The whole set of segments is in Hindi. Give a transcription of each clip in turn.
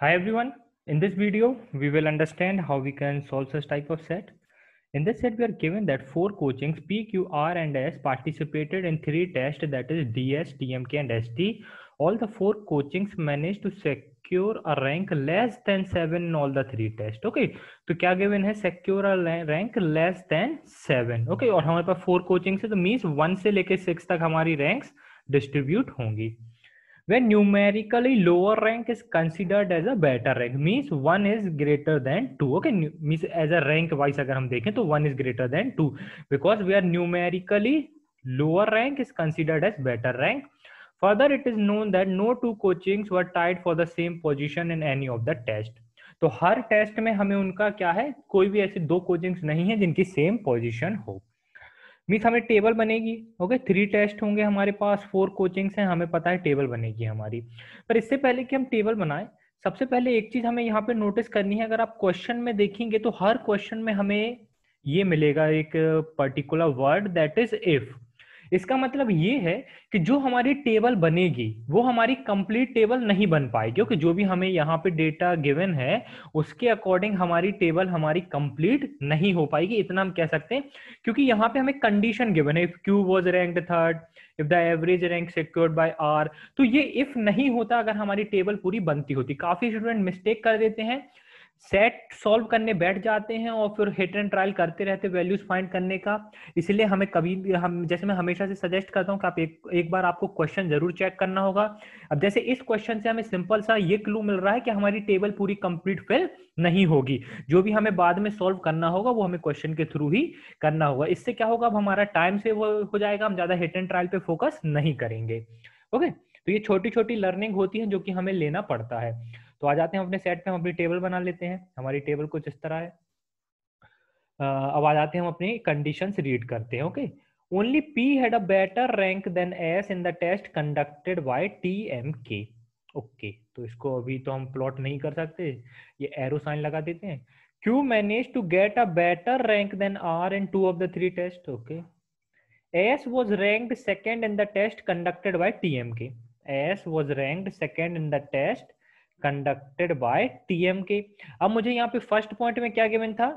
Hi everyone. In this video, we will understand how we can solve such type of set. In this set, we are given that four coachings P, Q, R and S participated in three tests that is DS, TMK and ST. All the four coachings managed to secure a rank less than seven in all the three tests. Okay. तो क्या given है secure a rank less than seven. Okay. और हमारे पास four coachings है तो means one से लेके six तक हमारी ranks distribute होंगी. when numerically lower rank is considered as a better rank means one is greater than two okay means as a rank wise अगर हम देखें तो one is greater than two because we are numerically lower rank is considered as better rank further it is known that no two coachings were tied for the same position in any of the test तो हर टेस्ट में हमें उनका क्या है कोई भी ऐसी दो कोचिंग्स नहीं है जिनकी सेम पोजीशन हो मीन्स हमें टेबल बनेगी ओके थ्री टेस्ट होंगे हमारे पास फोर कोचिंग्स हैं हमें पता है टेबल बनेगी हमारी पर इससे पहले कि हम टेबल बनाएं सबसे पहले एक चीज हमें यहाँ पे नोटिस करनी है अगर आप क्वेश्चन में देखेंगे तो हर क्वेश्चन में हमें ये मिलेगा एक particular word that is if इसका मतलब ये है कि जो हमारी टेबल बनेगी वो हमारी कंप्लीट टेबल नहीं बन पाएगी क्योंकि जो भी हमें यहाँ पे डेटा गिवन है उसके अकॉर्डिंग हमारी टेबल हमारी कंप्लीट नहीं हो पाएगी इतना हम कह सकते हैं क्योंकि यहाँ पे हमें कंडीशन गिवन है if Q was rank third if the average rank secured by R तो ये इफ नहीं होता अगर हमारी टेबल पूरी बनती होती काफी स्टूडेंट मिस्टेक कर देते हैं सेट सॉल्व करने बैठ जाते हैं और फिर हिट एंड ट्रायल करते रहते वैल्यूज फाइंड करने का इसलिए हमें कभी भी हम जैसे मैं हमेशा से सजेस्ट करता हूँ कि आप एक एक बार आपको क्वेश्चन जरूर चेक करना होगा अब जैसे इस क्वेश्चन से हमें सिंपल सा ये क्लू मिल रहा है कि हमारी टेबल पूरी कंप्लीट फिल नहीं होगी जो भी हमें बाद में सॉल्व करना होगा वो हमें क्वेश्चन के थ्रू ही करना होगा इससे क्या होगा अब हमारा टाइम सेव हो जाएगा हम ज्यादा हिट एंड ट्रायल पे फोकस नहीं करेंगे ओके तो ये छोटी छोटी लर्निंग होती है जो कि हमें लेना पड़ता है तो आ जाते हैं अपने सेट पे हम अपनी टेबल बना लेते हैं हमारी टेबल कुछ इस तरह है अब आ जाते हैं हम अपनी कंडीशन रीड करते हैं okay only P had a better rank than S in the test conducted by T M K okay तो इसको अभी तो हम प्लॉट नहीं कर सकते ये एरो साइन लगा देते हैं Q manage to get a better rank than R in two of the three test okay S was rank second in the test conducted by T M K S was rank second in the test conducted by TM K अब मुझे यहाँ पे फर्स्ट पॉइंट में क्या गिवन था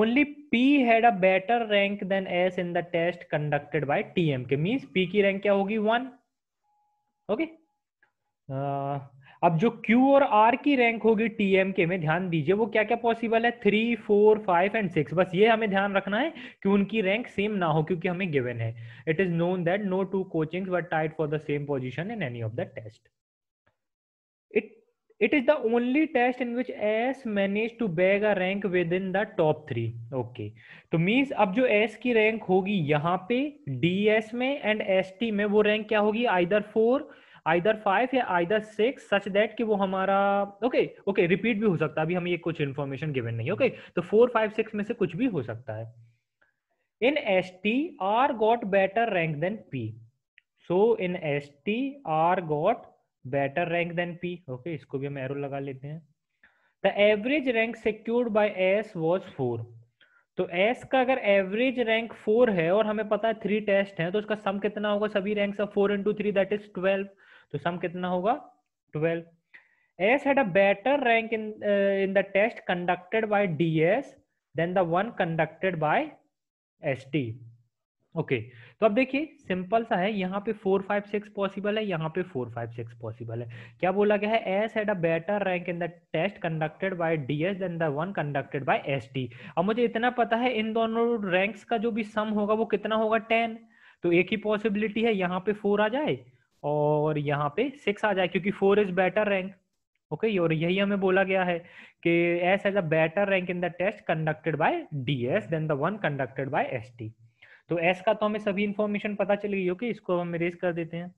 only P had a better rank than S in the test conducted by TM K means P की रैंक क्या होगी वन ओके uh, अब जो Q और R की रैंक होगी TMK में ध्यान दीजिए वो क्या क्या पॉसिबल है three four five and six बस ये हमें ध्यान रखना है कि उनकी रैंक सेम ना हो क्योंकि हमें गिवन है it is known that no two coachings were tied for the same position in any of the test it is the only test in which S manage to bag a rank within the top three okay तो मीन्स अब जो एस की रैंक होगी यहाँ पे डी एस में एंड एस टी में वो रैंक क्या होगी आइदर फोर आइदर फाइव या आइदर सिक्स सच दैट कि वो हमारा ओके ओके रिपीट भी हो सकता है अभी हमें ये कुछ इन्फॉर्मेशन गिवन नहीं ओके okay? तो फोर फाइव सिक्स में से कुछ भी हो सकता है in S T R got better rank than P so in S T R got better rank than P okay इसको भी हम एरो लगा लेते हैं the average rank secured by S was four तो एस का अगर एवरेज रैंक फोर है और हमें पता है थ्री टेस्ट हैं तो उसका सम कितना होगा सभी rank four into three that is twelve तो सम कितना होगा twelve S had a better rank in in the test conducted by D S than the one conducted by S T okay okay. तो अब देखिए सिंपल सा है यहाँ पे फोर फाइव सिक्स पॉसिबल है यहाँ पे फोर फाइव सिक्स पॉसिबल है क्या बोला गया है S had a better rank in the test conducted by D S than the one conducted by S T अब मुझे इतना पता है इन दोनों रैंक्स का जो भी सम होगा वो कितना होगा टेन तो एक ही पॉसिबिलिटी है यहाँ पे फोर आ जाए और यहाँ पे सिक्स आ जाए क्योंकि four is better rank okay okay, और यही हमें बोला गया है कि S has a better rank in the test conducted by D S than the one conducted by S T तो एस का तो हमें सभी इंफॉर्मेशन पता चल गई ओके इसको हम रेज कर देते हैं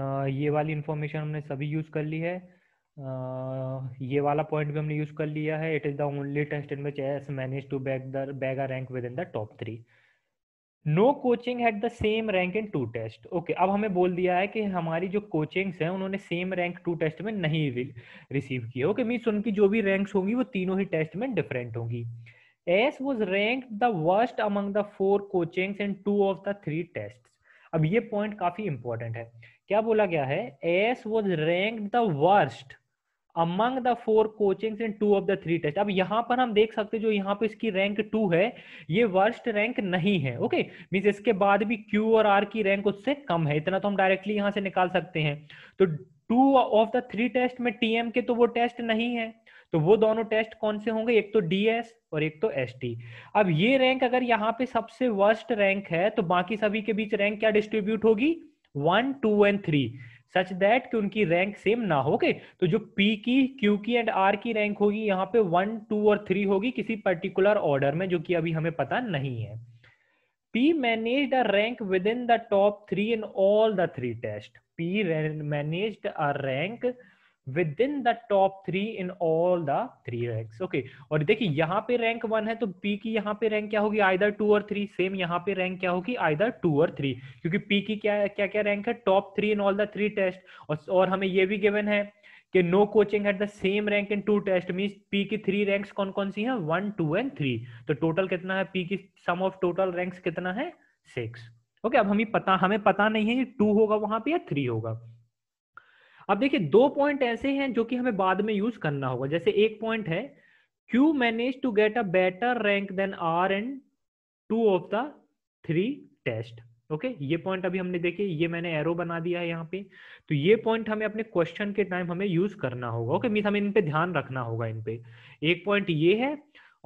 आ, ये वाली इंफॉर्मेशन हमने सभी यूज कर ली है आ, ये वाला पॉइंट भी हमने यूज कर लिया है it is the only test in which S manage to back the bag a rank within the top three no coaching had the same rank in two test okay अब हमें बोल दिया है कि हमारी जो कोचिंग्स हैं उन्होंने सेम रैंक टू टेस्ट में नहीं रिसीव किया ओके मीन्स उनकी जो भी रैंक्स होंगी वो तीनों ही टेस्ट में डिफरेंट होंगी S was rank the worst among the four coachings and two of the three test अब ये पॉइंट काफी इंपॉर्टेंट है क्या बोला गया है S was rank the worst among the four coachings in two of the three test अब यहाँ पर हम देख सकते जो यहाँ पे इसकी रैंक टू है ये वर्स्ट रैंक नहीं है ओके मीन्स इसके बाद भी क्यू और आर की रैंक उससे कम है इतना तो हम डायरेक्टली यहाँ से निकाल सकते हैं तो two of the three test में टीएम के तो वो टेस्ट नहीं है तो वो दोनों टेस्ट कौन से होंगे एक तो डीएस और एक तो एस अब ये रैंक अगर यहाँ पे सबसे वर्स्ट रैंक है तो बाकी सभी के बीच रैंक क्या डिस्ट्रीब्यूट होगी one two and three such that कि उनकी रैंक सेम ना हो गए तो जो पी की क्यू की एंड आर की रैंक होगी यहाँ पे वन टू और थ्री होगी किसी पर्टिकुलर ऑर्डर में जो कि अभी हमें पता नहीं है P manage the rank within the top three in all the three test P manage a rank within the top three in all the three rank okay और देखिए यहाँ पे रैंक वन है तो पी की यहाँ पे रैंक क्या होगी आइदर टू और थ्री सेम यहाँ पे रैंक क्या होगी आइदर टू और थ्री क्योंकि P की क्या क्या क्या रैंक है top three in all the three test और, और हमें ये भी गिवन है कि no coaching at the same rank in two test mean P की थ्री रैंक्स कौन कौन सी हैं वन टू एंड थ्री तो टोटल कितना है पी की सम ऑफ टोटल रैंक्स कितना है सिक्स ओके okay, अब हमें पता हमें पता नहीं है ये टू होगा वहां पे या थ्री होगा अब देखिए दो पॉइंट ऐसे हैं जो कि हमें बाद में यूज करना होगा जैसे एक पॉइंट है Q manage to get a better rank than R and two of the three test okay ये पॉइंट अभी हमने देखे ये मैंने एरो बना दिया है यहाँ पे तो ये पॉइंट हमें अपने क्वेश्चन के टाइम हमें यूज करना होगा ओके मीन हमें इन पे ध्यान रखना होगा इन पे एक पॉइंट ये है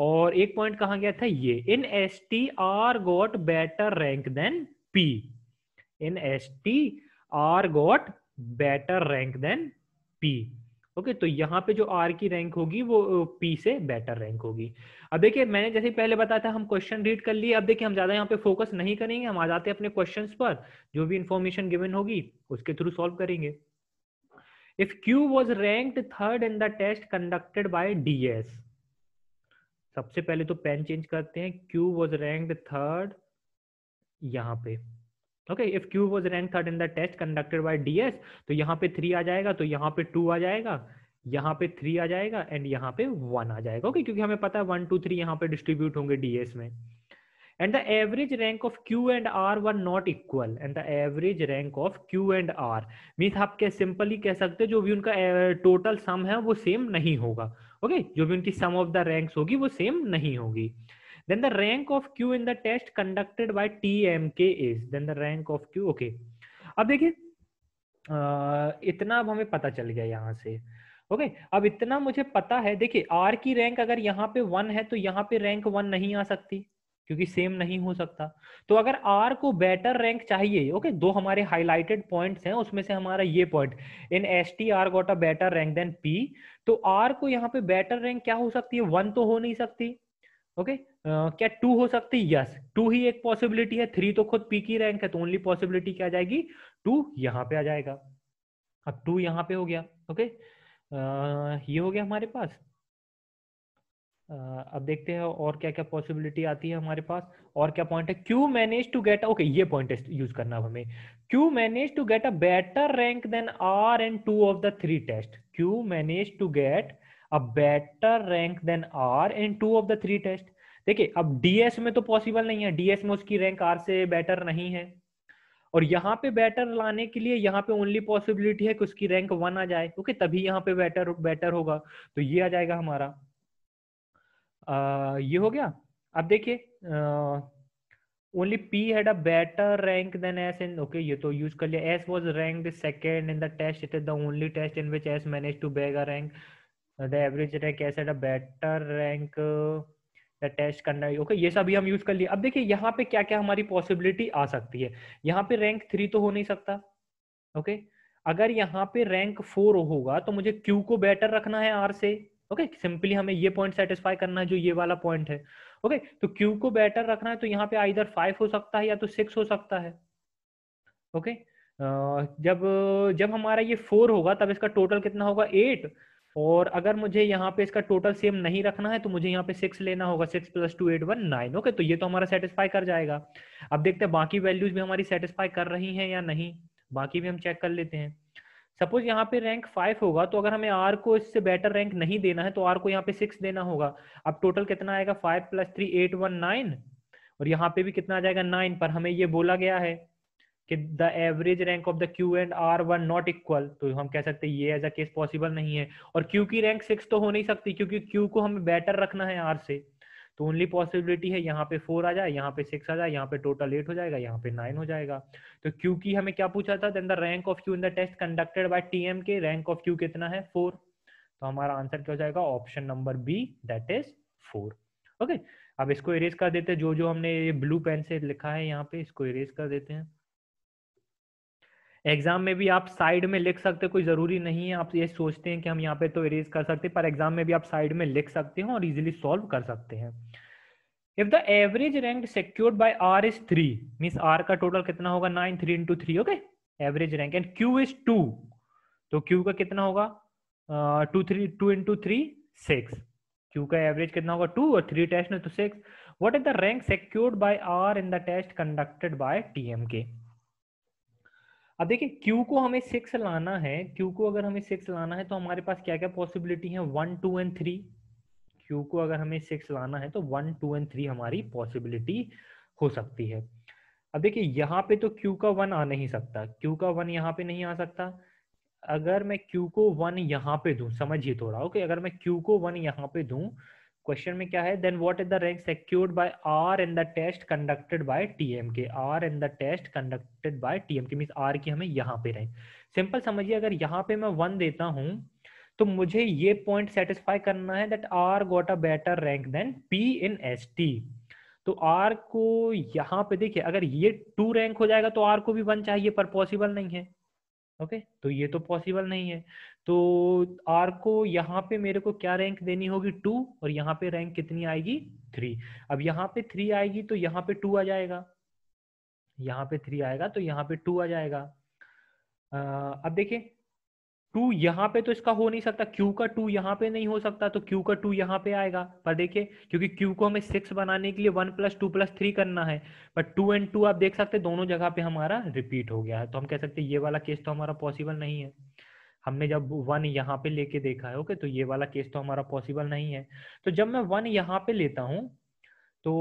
और एक पॉइंट कहा गया था ये in S T R got better rank than P in S T R got better rank than P okay तो यहाँ पे जो आर की रैंक होगी वो पी से बेटर रैंक होगी अब देखिए मैंने जैसे पहले बताया था हम क्वेश्चन रीड कर लिए अब देखिए हम ज्यादा यहाँ पे फोकस नहीं करेंगे हम आ जाते हैं अपने क्वेश्चन पर जो भी इंफॉर्मेशन गिवन होगी उसके थ्रू सॉल्व करेंगे if q was ranked third in the test conducted by ds सबसे पहले तो पेन चेंज करते हैं q was ranked third यहां पे okay if Q was third in the test conducted by D S तो यहाँ पे थ्री आ जाएगा तो यहाँ पे टू आ जाएगा यहाँ पे थ्री आ जाएगा एंड यहाँ पे वन आ जाएगा ओके okay? क्योंकि हमें पता है वन टू थ्री यहाँ पे डिस्ट्रीब्यूट होंगे डीएस में and the average rank of Q and R were not equal and the average rank of Q and R means आप क्या सिंपली कह सकते हैं जो भी उनका टोटल सम है वो सेम नहीं होगा ओके okay? जो भी उनकी सम ऑफ द रैंक्स होगी वो सेम नहीं होगी then the rank of q in the test conducted by tmk is then the rank of q okay ab dekhiye uh, itna ab hame pata chal gaya yahan se okay okay, अब इतना मुझे पता है देखिए आर की रैंक अगर यहाँ पे वन है तो यहाँ पे रैंक वन नहीं आ सकती क्योंकि सेम नहीं हो सकता तो अगर आर को बेटर रैंक चाहिए ओके okay, दो हमारे हाईलाइटेड पॉइंट्स हैं उसमें से हमारा ये point in S T R got a better rank than P तो आर को यहाँ पे बेटर रैंक क्या हो सकती है वन तो हो नहीं सकती ओके okay? क्या टू हो सकती है यस टू ही एक पॉसिबिलिटी है थ्री तो खुद पी की रैंक है तो ओनली पॉसिबिलिटी क्या आ जाएगी टू यहाँ पे आ जाएगा अब टू यहाँ पे हो गया ओके आ, ये हो गया हमारे पास Uh, अब देखते हैं और क्या क्या पॉसिबिलिटी आती है हमारे पास और क्या पॉइंट है Q manage to get okay ये पॉइंट यूज करना अब हमें Q manage to get a better rank than R and two of the three test Q manage to get a better rank than R and two of the three test देखिए अब डीएस में तो पॉसिबल नहीं है डीएस में उसकी रैंक आर से बेटर नहीं है और यहाँ पे बेटर लाने के लिए यहाँ पे ओनली पॉसिबिलिटी है कि उसकी रैंक वन आ जाए ओके तभी यहाँ पे बेटर बेटर होगा तो ये आ जाएगा हमारा आ, ये हो गया अब देखिए only P had a better rank than S and okay ये तो यूज कर लिया S was rank second in the test it is the only test in which S manage to bag a rank the average rank S had a better rank या टेस्ट करना है ओके ये सब हम यूज कर लिए अब देखिए यहाँ पे क्या क्या हमारी पॉसिबिलिटी आ सकती है यहाँ पे रैंक थ्री तो हो नहीं सकता ओके अगर यहाँ पे रैंक फोर होगा तो मुझे क्यू को बेटर रखना है आर से ओके सिंपली हमें ये पॉइंट सेटिस्फाई करना है जो ये वाला पॉइंट है ओके तो क्यू को बेटर रखना है तो यहाँ पे आइधर फाइव हो सकता है या तो सिक्स हो सकता है ओके जब जब हमारा ये फोर होगा तब इसका टोटल कितना होगा एट और अगर मुझे यहाँ पे इसका टोटल सेम नहीं रखना है तो मुझे यहाँ पे सिक्स लेना होगा six plus two eight one nine okay तो ये तो हमारा सेटिस्फाई कर जाएगा अब देखते हैं बाकी वैल्यूज भी हमारी सेटिस्फाई कर रही हैं या नहीं बाकी भी हम चेक कर लेते हैं सपोज यहाँ पे रैंक फाइव होगा तो अगर हमें आर को इससे बेटर रैंक नहीं देना है तो आर को यहाँ पे सिक्स देना होगा अब टोटल कितना आएगा five plus three eight one nine और यहाँ पे भी कितना आ जाएगा नाइन पर हमें ये बोला गया है कि the average rank of the Q and R one not equal तो हम कह सकते हैं ये एज अ केस पॉसिबल नहीं है और क्यू की रैंक सिक्स तो हो नहीं सकती क्योंकि क्यू को हमें बेटर रखना है आर से तो ओनली पॉसिबिलिटी है यहाँ पे फोर आ जाए यहाँ पे सिक्स आ जाए यहाँ पे टोटल एट हो जाएगा यहाँ पे नाइन हो जाएगा तो क्यू की हमें क्या पूछा था then the rank of Q in the test conducted by T K rank of Q कितना है फोर तो हमारा आंसर क्या हो जाएगा option number B that is four okay अब इसको इरेज कर देते हैं जो जो हमने ये ब्लू पेन से लिखा है यहाँ पे इसको इरेज कर देते हैं एग्जाम में भी आप साइड में लिख सकते हो कोई ज़रूरी नहीं है आप ये सोचते हैं कि हम यहाँ पे तो इरेज कर सकते हैं पर एग्जाम में भी आप साइड में लिख सकते हो और इजिली सॉल्व कर सकते हैं if the average rank secured by R is three mean R का टोटल कितना होगा nine three into three okay average rank and Q is two तो क्यू का कितना होगा two three two into three six Q का एवरेज कितना होगा टू और थ्री टेस्ट में तो six what is the rank secured by R in the test conducted by T M K अब देखिए Q को हमें सिक्स लाना है Q को अगर हमें सिक्स लाना है तो हमारे पास क्या क्या पॉसिबिलिटी है one two and three Q को अगर हमें सिक्स लाना है तो वन टू एंड थ्री हमारी पॉसिबिलिटी हो सकती है अब देखिए यहाँ पे तो Q का वन आ नहीं सकता Q का वन यहाँ पे नहीं आ सकता अगर मैं Q को वन यहाँ पे दू समझिए थोड़ा ओके अगर मैं क्यू को वन यहाँ पे दू क्वेश्चन में क्या है then what is the rank secured by R in the test conducted by TMK R in the test conducted by TMK means R की हमें यहां पे रैंक सिंपल समझिए अगर यहां पे मैं वन देता हूं तो मुझे ये पॉइंट सेटिस्फाई करना है that R got a better rank than P in S T तो आर को यहां पे देखिए अगर ये टू रैंक हो जाएगा तो आर को भी वन चाहिए पर पॉसिबल नहीं है ओके तो ये तो पॉसिबल नहीं है तो आर को यहाँ पे मेरे को क्या रैंक देनी होगी टू और यहाँ पे रैंक कितनी आएगी थ्री अब यहाँ पे थ्री आएगी तो यहाँ पे टू आ जाएगा यहाँ पे थ्री आएगा तो यहाँ पे टू आ जाएगा अब देखिए टू यहाँ पे तो इसका हो नहीं सकता क्यू का टू यहाँ पे नहीं हो सकता तो क्यू का टू यहाँ पे आएगा पर देखिए क्योंकि क्यू को हमें सिक्स बनाने के लिए one plus two plus three करना है पर टू एंड टू आप देख सकते हैं दोनों जगह पे हमारा रिपीट हो गया है तो हम कह सकते हैं ये वाला केस तो हमारा पॉसिबल नहीं है हमने जब वन यहाँ पे लेके देखा है ओके तो ये वाला केस तो हमारा पॉसिबल नहीं है तो जब मैं वन यहाँ पे लेता हूँ तो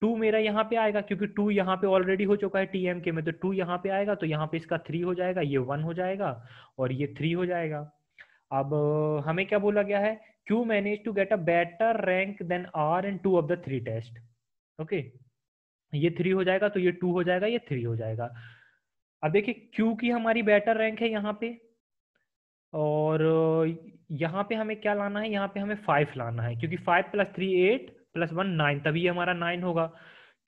टू मेरा यहाँ पे आएगा क्योंकि टू यहाँ पे ऑलरेडी हो चुका है टीएम के में तो टू यहाँ पे आएगा तो यहाँ पे इसका थ्री हो जाएगा ये वन हो जाएगा और ये थ्री हो जाएगा अब हमें क्या बोला गया है Q manage to get a better rank than R and two of the three test okay ये थ्री हो जाएगा तो ये टू हो जाएगा ये थ्री हो जाएगा अब देखिए क्यू की हमारी बेटर रैंक है यहाँ पे और यहाँ पे हमें क्या लाना है यहाँ पे हमें फाइव लाना है क्योंकि five plus three eight plus one nine तभी हमारा नाइन होगा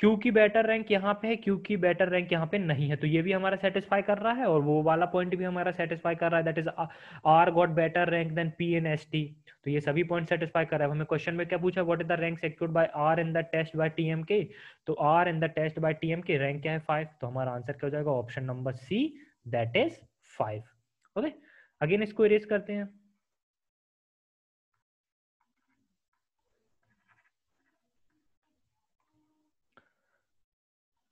क्यू की बेटर रैंक यहाँ पे है क्यू की बेटर रैंक यहाँ पे नहीं है तो ये भी हमारा सेटिस्फाई कर रहा है और वो वाला पॉइंट भी हमारा सेटिस्फाई कर रहा है that is R got better rank than P N S T तो ये सभी पॉइंट सेटिस्फाई कर रहा है हमें क्वेश्चन में क्या पूछा what is the rank secured by R in the test by T M K तो R in the test by T M K rank क्या है फाइव तो हमारा आंसर क्या हो जाएगा option number C that is five okay again इसको इरेज करते हैं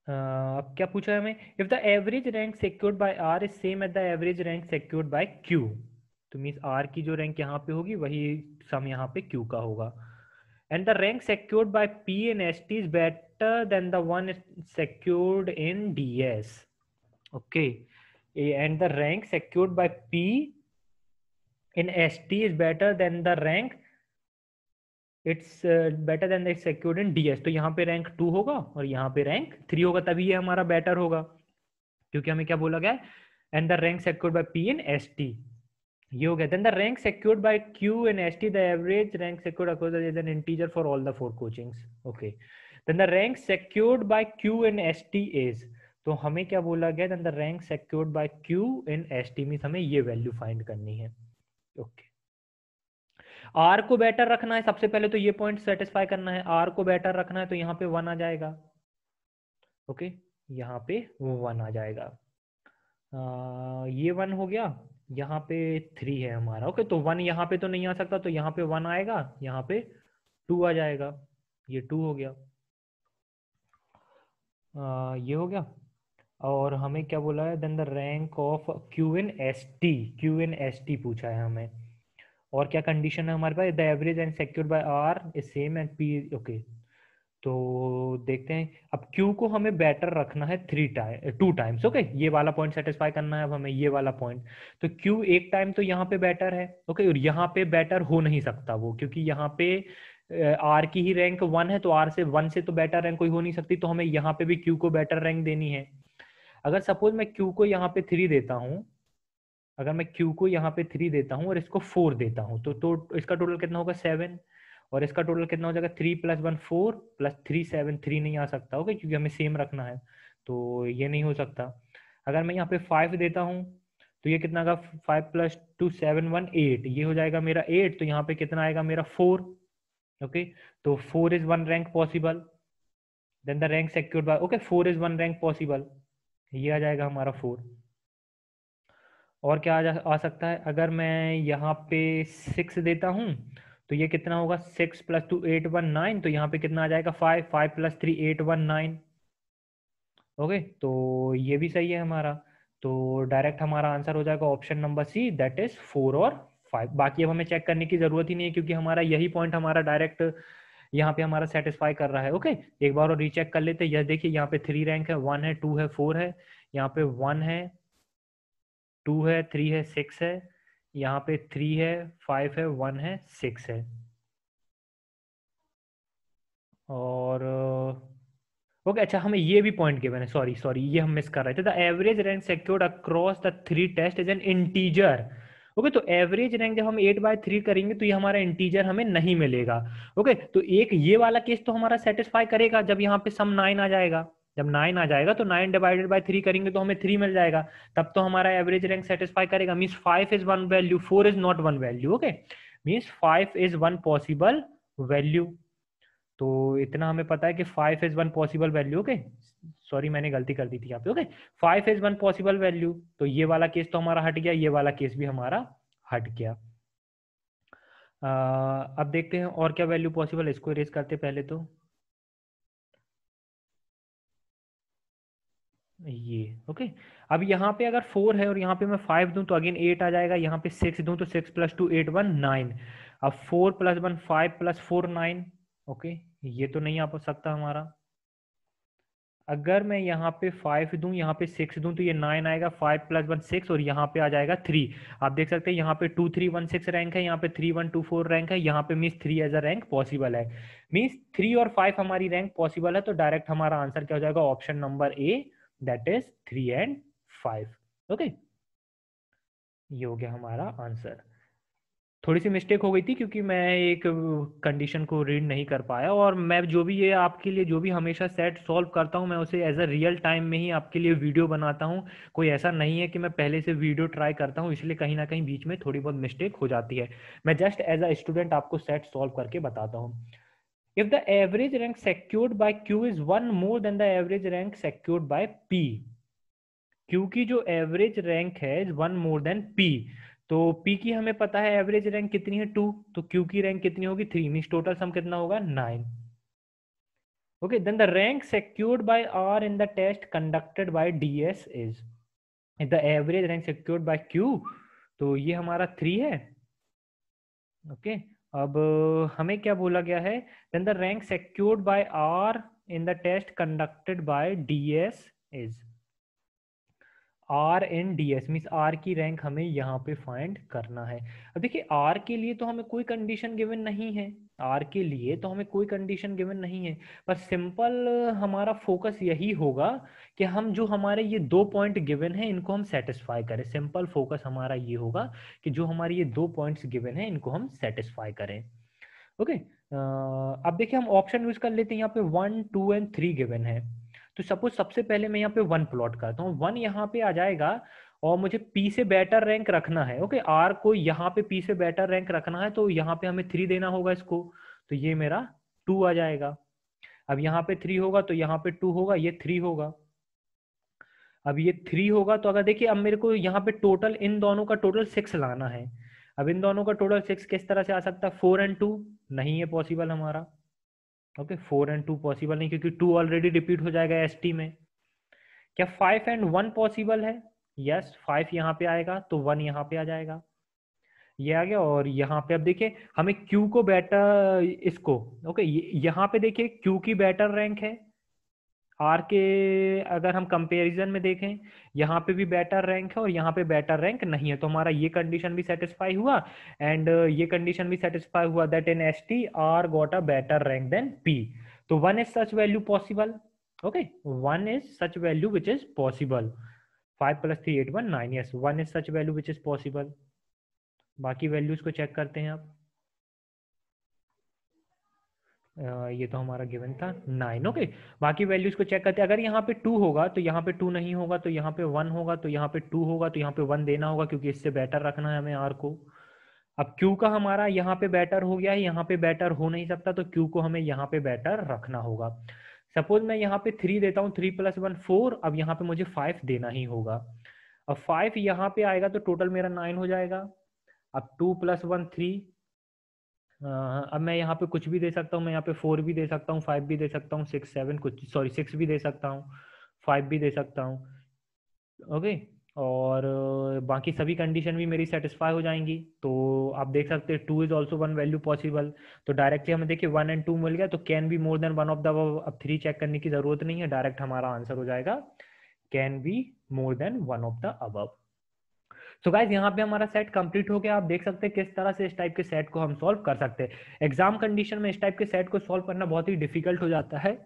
Uh, अब क्या पूछा है हमें if the average rank secured by R is same at the average rank secured bye Q तो मीन्स आर की जो रैंक यहाँ पे होगी वही सम यहाँ पे क्यू का होगा and the rank secured by P N S T is better than the one secured in D S okay and the rank secured by P in S T is better than the rank it's better than it's in DS तो यहाँ पे रैंक टू होगा और यहाँ पे रैंक थ्री होगा तभी ये हमारा बेटर होगा क्योंकि हमें क्या बोला गया है and the rank secured by P and S T ये हो गया then the rank secured by Q and S T the average rank secured accord an integer for all the four coaching okay then the rank secured by Q and S T is तो हमें क्या बोला गया then the rank secured by Q and S T means हमें ये वैल्यू फाइंड करनी है ओके okay. आर को बेटर रखना है सबसे पहले तो ये पॉइंट सेटिस्फाई करना है आर को बेटर रखना है तो यहाँ पे वन आ जाएगा ओके यहाँ पे वन आ जाएगा आ, ये वन हो गया यहाँ पे थ्री है हमारा ओके तो वन यहाँ पे तो नहीं आ सकता तो यहाँ पे वन आएगा यहाँ पे टू आ जाएगा ये टू हो गया आ, ये हो गया और हमें क्या बोला है then the rank of Q N S T Q N S T पूछा है हमें और क्या कंडीशन है हमारे पास the average and secure by R is same and P okay तो देखते हैं अब क्यू को हमें बेटर रखना है three time two times okay ये वाला पॉइंट सेटिस्फाई करना है अब हमें ये वाला पॉइंट तो क्यू एक टाइम तो यहाँ पे बेटर है ओके okay? और यहाँ पे बेटर हो नहीं सकता वो क्योंकि यहाँ पे आर की ही रैंक वन है तो आर से वन से तो बेटर रैंक कोई हो नहीं सकती तो हमें यहाँ पे भी क्यू को बेटर रैंक देनी है अगर सपोज मैं क्यू को यहाँ पे थ्री देता हूँ अगर मैं क्यू को यहाँ पे थ्री देता हूँ और इसको फोर देता हूँ तो, तो इसका टोटल कितना होगा सेवन और इसका टोटल कितना हो जाएगा three plus one four plus three seven three नहीं आ सकता ओके क्योंकि हमें सेम रखना है तो ये नहीं हो सकता अगर मैं यहाँ पे फाइव देता हूँ तो ये कितना आएगा five plus two seven one eight ये हो जाएगा मेरा एट तो यहाँ पे कितना आएगा मेरा फोर ओके तो four is one rank possible then the rank secured by okay four is one rank possible ये आ जाएगा हमारा फोर और क्या आ, जा, आ सकता है अगर मैं यहाँ पे सिक्स देता हूँ तो ये कितना होगा six plus two eight one nine तो यहाँ पे कितना आ जाएगा five five plus three eight one nine okay तो ये भी सही है हमारा तो डायरेक्ट हमारा आंसर हो जाएगा option number C that is four और फाइव बाकी अब हमें चेक करने की जरूरत ही नहीं है क्योंकि हमारा यही पॉइंट हमारा डायरेक्ट यहाँ पे हमारा सेटिस्फाई कर रहा है ओके एक बार और रीचेक कर लेते हैं यह देखिए यहाँ पे थ्री रैंक है वन है टू है फोर है यहाँ पे वन है टू है थ्री है सिक्स है यहाँ पे थ्री है फाइव है वन है सिक्स है और ओके okay, अच्छा हमें ये भी पॉइंट गिवन है सॉरी सॉरी ये हम मिस कर रहे थे the average rank secured across the three test is an integer okay तो एवरेज रैंक जब हम एट बाय थ्री करेंगे तो ये हमारा इंटीजर हमें नहीं मिलेगा ओके okay, तो एक ये वाला केस तो हमारा सेटिस्फाई करेगा जब यहाँ पे सम नाइन आ जाएगा जब नाइन आ जाएगा तो नाइन डिवाइडेड बाई थ्री करेंगे तो हमें थ्री मिल जाएगा तब तो हमारा एवरेज रैंक सेटिस्फाई करेगा means five is one value four is not one value okay means five is one possible value तो इतना हमें पता है कि five is one possible value okay sorry मैंने गलती कर दी थी यहाँ पे okay five is one possible value तो ये वाला केस तो हमारा हट गया ये वाला केस भी हमारा हट गया आ, अब देखते हैं और क्या वैल्यू पॉसिबल इसको इरेज करते पहले तो ये ओके अब यहाँ पे अगर फोर है और यहाँ पे मैं फाइव दूं तो अगेन एट आ जाएगा यहाँ पे सिक्स दूं तो six plus two eight one nine अब four plus one five plus four nine okay ये तो नहीं आ सकता हमारा अगर मैं यहाँ पे फाइव दूं यहाँ पे सिक्स दूं तो ये नाइन आएगा फाइव प्लस वन सिक्स और यहाँ पे आ जाएगा थ्री आप देख सकते हैं यहाँ पे two three one six rank है यहाँ पे three one two four rank है यहाँ पे means three as a rank possible है मीन्स थ्री और फाइव हमारी रैंक पॉसिबल है तो डायरेक्ट हमारा आंसर क्या हो जाएगा option number A that is three and five okay ये हो गया हमारा आंसर थोड़ी सी मिस्टेक हो गई थी क्योंकि मैं एक कंडीशन को रीड नहीं कर पाया और मैं जो भी ये आपके लिए जो भी हमेशा सेट सॉल्व करता हूँ मैं उसे एज अ रियल टाइम में ही आपके लिए वीडियो बनाता हूँ कोई ऐसा नहीं है कि मैं पहले से वीडियो ट्राई करता हूँ इसलिए कहीं ना कहीं बीच में थोड़ी बहुत मिस्टेक हो जाती है मैं जस्ट एज अ स्टूडेंट आपको सेट सॉल्व करके बताता हूँ if the average rank secured by Q is one more than the average rank secured by P Q की जो एवरेज रैंक है वन मोर देन P तो P की हमें पता है एवरेज रैंक कितनी है टू तो Q की रैंक कितनी होगी थ्री मीन टोटल सम कितना होगा nine okay then the rank secured by r in the test conducted by ds is if the average rank secured by q तो ये हमारा थ्री है ओके okay? अब हमें क्या बोला गया है then the rank secured by R in the test conducted by DS is R N D S means R की रैंक हमें यहाँ पे फाइंड करना है अब देखिए आर के लिए तो हमें कोई कंडीशन गिवन नहीं है आर के लिए तो हमें कोई कंडीशन गिवन नहीं है पर सिंपल हमारा फोकस यही होगा कि हम जो हमारे ये दो पॉइंट गिवन है इनको हम सेटिस्फाई करें सिंपल फोकस हमारा ये होगा कि जो हमारे ये दो पॉइंट्स गिवन है इनको हम सेटिस्फाई करें ओके okay? अब देखिए हम ऑप्शन यूज कर लेते हैं यहाँ पे one two and three given है तो सपोज सबसे पहले मैं यहाँ पे वन प्लॉट करता हूँ वन यहाँ पे आ जाएगा और मुझे पी से बेटर रैंक रखना है ओके R को यहाँ पे P से बेटर रैंक रखना है तो यहाँ पे हमें थ्री देना होगा इसको तो ये मेरा टू आ जाएगा अब यहाँ पे थ्री होगा तो यहाँ पे टू होगा ये थ्री होगा अब ये थ्री होगा तो अगर देखिए अब मेरे को यहाँ पे टोटल इन दोनों का टोटल सिक्स लाना है अब इन दोनों का टोटल सिक्स किस तरह से आ सकता है फोर एंड टू नहीं है पॉसिबल हमारा okay four and two possible नहीं क्योंकि टू ऑलरेडी रिपीट हो जाएगा एस टी में क्या फाइव एंड वन पॉसिबल है यस फाइव यहाँ पे आएगा तो वन यहाँ पे आ जाएगा ये आ गया और यहाँ पे अब देखिए हमें क्यू को बेटर इसको ओके यहाँ पे देखिए क्यू की बेटर रैंक है आर के अगर हम कंपैरिजन में देखें यहाँ पे भी बेटर रैंक है और यहाँ पे बेटर रैंक नहीं है तो हमारा ये कंडीशन भी सेटिस्फाई हुआ एंड ये कंडीशन भी सेटिस्फाई हुआ that in S T R got a better rank than P तो one is such value possible okay one is such value which is possible five plus three eight one nine yes one is such value which is possible बाकी वैल्यूज को चेक करते हैं आप ये तो हमारा गिवन था नाइन ओके बाकी वैल्यूज को चेक करते हैं अगर यहाँ पे टू होगा तो यहाँ पे टू नहीं होगा तो यहाँ पे वन होगा तो यहाँ पे टू होगा तो यहाँ पे वन देना होगा क्योंकि इससे बेटर रखना है हमें आर को अब क्यू का हमारा यहाँ पे बेटर हो गया है यहाँ पे बेटर हो नहीं सकता तो क्यू को हमें यहाँ पे बेटर रखना होगा सपोज मैं यहाँ पे थ्री देता हूँ थ्री प्लस वन फोर अब यहाँ पे मुझे फाइव देना ही होगा अब फाइव यहाँ पे आएगा तो टोटल मेरा नाइन हो जाएगा अब टू प्लस वन थ्री हाँ, अब मैं यहाँ पे कुछ भी दे सकता हूँ मैं यहाँ पे फोर भी दे सकता हूँ फाइव भी दे सकता हूँ सिक्स सेवन कुछ सॉरी सिक्स भी दे सकता हूँ फाइव भी दे सकता हूँ ओके और बाकी सभी कंडीशन भी मेरी सेटिस्फाई हो जाएंगी तो आप देख सकते हैं two is also one value possible तो डायरेक्टली हमें देखिए वन एंड टू मिल गया तो can be more than one of the अब थ्री चेक करने की ज़रूरत नहीं है डायरेक्ट हमारा आंसर हो जाएगा can be more than one of the above तो गाइज यहाँ पे हमारा सेट कंप्लीट हो गया आप देख सकते हैं किस तरह से इस टाइप के सेट को हम सॉल्व कर सकते हैं एग्जाम कंडीशन में इस टाइप के सेट को सॉल्व करना बहुत ही डिफिकल्ट हो जाता है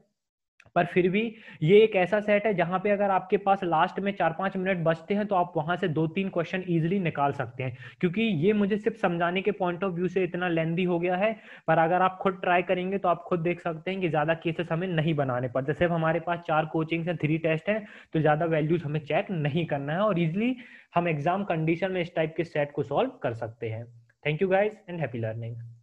पर फिर भी ये एक ऐसा सेट है जहां पे अगर आपके पास लास्ट में चार पांच मिनट बचते हैं तो आप वहां से दो तीन क्वेश्चन इजीली निकाल सकते हैं क्योंकि ये मुझे सिर्फ समझाने के पॉइंट ऑफ व्यू से इतना लेंदी हो गया है पर अगर आप खुद ट्राई करेंगे तो आप खुद देख सकते हैं कि ज्यादा केसेस हमें नहीं बनाने पड़ते सिर्फ हमारे पास चार कोचिंग है थ्री टेस्ट है तो ज्यादा वैल्यूज हमें चेक नहीं करना है और इजिली हम एग्जाम कंडीशन में इस टाइप के सेट को सॉल्व कर सकते हैं thank you guys and happy learning